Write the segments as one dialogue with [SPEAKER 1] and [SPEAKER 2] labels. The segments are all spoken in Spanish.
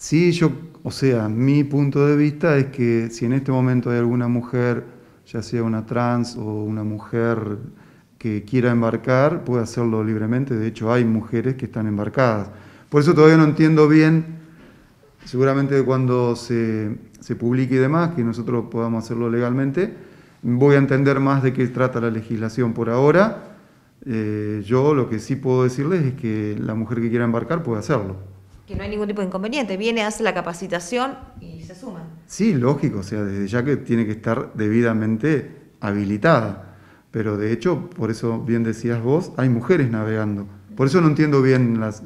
[SPEAKER 1] Sí, yo, o sea, mi punto de vista es que si en este momento hay alguna mujer, ya sea una trans o una mujer que quiera embarcar, puede hacerlo libremente. De hecho, hay mujeres que están embarcadas. Por eso todavía no entiendo bien, seguramente cuando se, se publique y demás, que nosotros podamos hacerlo legalmente, voy a entender más de qué trata la legislación por ahora. Eh, yo lo que sí puedo decirles es que la mujer que quiera embarcar puede hacerlo
[SPEAKER 2] que no hay ningún tipo de inconveniente. Viene, hace la capacitación y se suma.
[SPEAKER 1] Sí, lógico, o sea, desde ya que tiene que estar debidamente habilitada. Pero de hecho, por eso bien decías vos, hay mujeres navegando. Por eso no entiendo bien, las,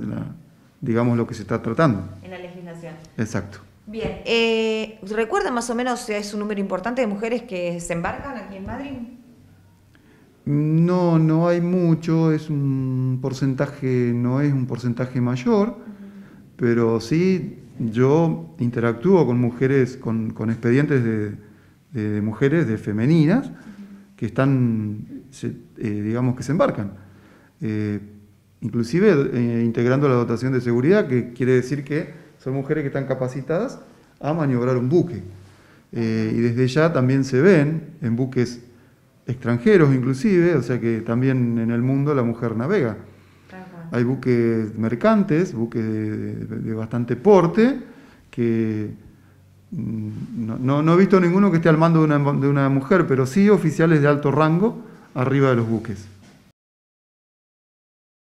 [SPEAKER 1] digamos, lo que se está tratando.
[SPEAKER 2] En la legislación. Exacto. Bien, eh, ¿recuerda más o menos es un número importante de mujeres que se embarcan aquí en Madrid?
[SPEAKER 1] No, no hay mucho, es un porcentaje, no es un porcentaje mayor, pero sí yo interactúo con mujeres, con, expedientes de, mujeres, de femeninas, que están, eh, digamos, que se embarcan. Eh, inclusive eh, integrando la dotación de seguridad, que quiere decir que son mujeres que están capacitadas a maniobrar un buque. y desde ya también se ven en buques extranjeros inclusive, o sea que también en el mundo la mujer navega. Hay buques mercantes, buques de, bastante porte, que mm, no, he visto ninguno que esté al mando de una mujer, pero sí oficiales de alto rango arriba de los buques.